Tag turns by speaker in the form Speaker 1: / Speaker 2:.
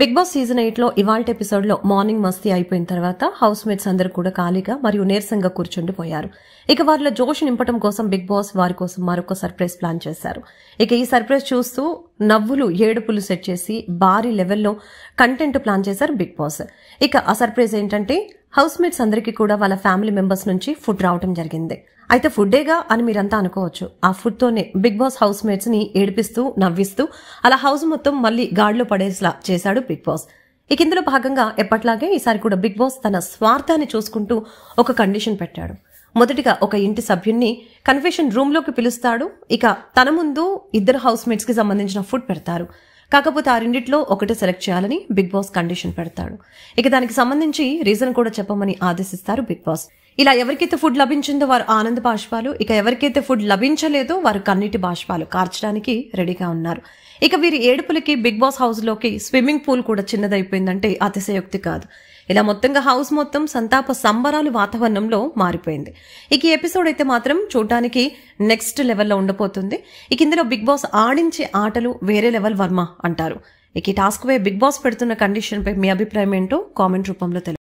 Speaker 1: big boss season eight లో ఇవాల్ట్ episode లో morning మస్తీ అయిపోయిన తర్వాత హౌస్ మేట్స్ అందరూ కూడా ఖాళీగా మరియు నీరసంగా కూర్చుండిపోయారు ఇక వారిలో జోష్ నింపడం కోసం బిగ్ బాస్ వారి కోసం మరొక సర్ప్రైజ్ ప్లాన్ చేశారు ఇక ఈ సర్ప్రైజ్ చూస్తూ నవ్వులు ఏడుపులు సెట్ చేసి భారీ లెవెల్లో కంటెంట్ ప్లాన్ చేశారు బిగ్ బాస్ ఇక ఆ సర్ప్రైజ్ ఏంటంటే హౌస్ మేట్స్ అందరికీ కూడా వాళ్ళ ఫ్యామిలీ మెంబర్స్ నుంచి ఫుడ్ రావటం జరిగింది అయితే ఫుడ్డేగా అని మీరంతా అనుకోవచ్చు ఆ ఫుడ్తోనే బిగ్ బాస్ హౌస్ మేట్స్ ని ఏడిపిస్తూ నవ్విస్తూ అలా హౌస్ మొత్తం మళ్ళీ గాడిలో పడేసేలా చేశాడు బిగ్ బాస్ ఇక ఇందులో భాగంగా ఎప్పట్లాగే ఈసారి కూడా బిగ్ బాస్ తన స్వార్థాన్ని చూసుకుంటూ ఒక కండిషన్ పెట్టాడు మొదటిగా ఒక ఇంటి సభ్యుణ్ణి కన్ఫెషన్ రూమ్లోకి పిలుస్తాడు ఇక తన ముందు ఇద్దరు హౌస్ మేట్స్కి సంబంధించిన ఫుడ్ పెడతారు కాకపోతే ఆ రెండిట్లో ఒకటి సెలెక్ట్ చేయాలని బిగ్ బాస్ కండిషన్ పెడతాడు ఇక దానికి సంబంధించి రీజన్ కూడా చెప్పమని ఆదేశిస్తారు బిగ్ బాస్ ఇలా ఎవరికైతే ఫుడ్ లభించిందో వారు ఆనంద బాష్పాలు ఇక ఎవరికైతే ఫుడ్ లభించలేదో వారు కన్నీటి బాష్పాలు కార్చడానికి రెడీగా ఉన్నారు ఇక వీరి ఏడుపులకి బిగ్ బాస్ హౌస్ లోకి స్విమ్మింగ్ పూల్ కూడా చిన్నదైపోయిందంటే అతిశయోక్తి కాదు ఇలా మొత్తంగా హౌస్ మొత్తం సంతాప సంబరాలు వాతావరణంలో మారిపోయింది ఇక ఈ ఎపిసోడ్ అయితే మాత్రం చూడటానికి నెక్స్ట్ లెవెల్లో ఉండబోతుంది ఇక ఇందులో బిగ్ బాస్ ఆడించే ఆటలు వేరే లెవెల్ వర్మ అంటారు ఇక ఈ టాస్క్ వే బిగ్ బాస్ పెడుతున్న కండిషన్ పై మీ అభిప్రాయం ఏంటో కామెంట్ రూపంలో తెలుసు